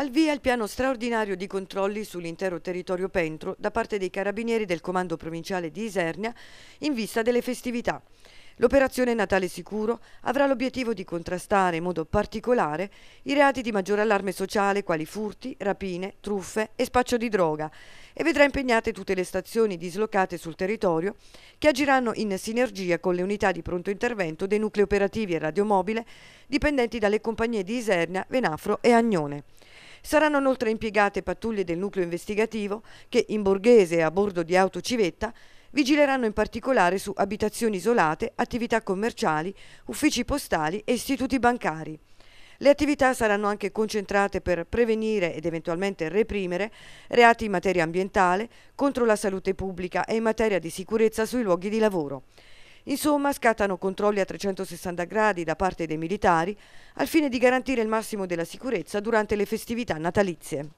Al via il piano straordinario di controlli sull'intero territorio Pentro da parte dei carabinieri del comando provinciale di Isernia in vista delle festività. L'operazione Natale Sicuro avrà l'obiettivo di contrastare in modo particolare i reati di maggior allarme sociale quali furti, rapine, truffe e spaccio di droga e vedrà impegnate tutte le stazioni dislocate sul territorio che agiranno in sinergia con le unità di pronto intervento dei nuclei operativi e radiomobile dipendenti dalle compagnie di Isernia, Venafro e Agnone. Saranno inoltre impiegate pattuglie del nucleo investigativo che in borghese e a bordo di autocivetta vigileranno in particolare su abitazioni isolate, attività commerciali, uffici postali e istituti bancari. Le attività saranno anche concentrate per prevenire ed eventualmente reprimere reati in materia ambientale, contro la salute pubblica e in materia di sicurezza sui luoghi di lavoro. Insomma, scattano controlli a 360 gradi da parte dei militari al fine di garantire il massimo della sicurezza durante le festività natalizie.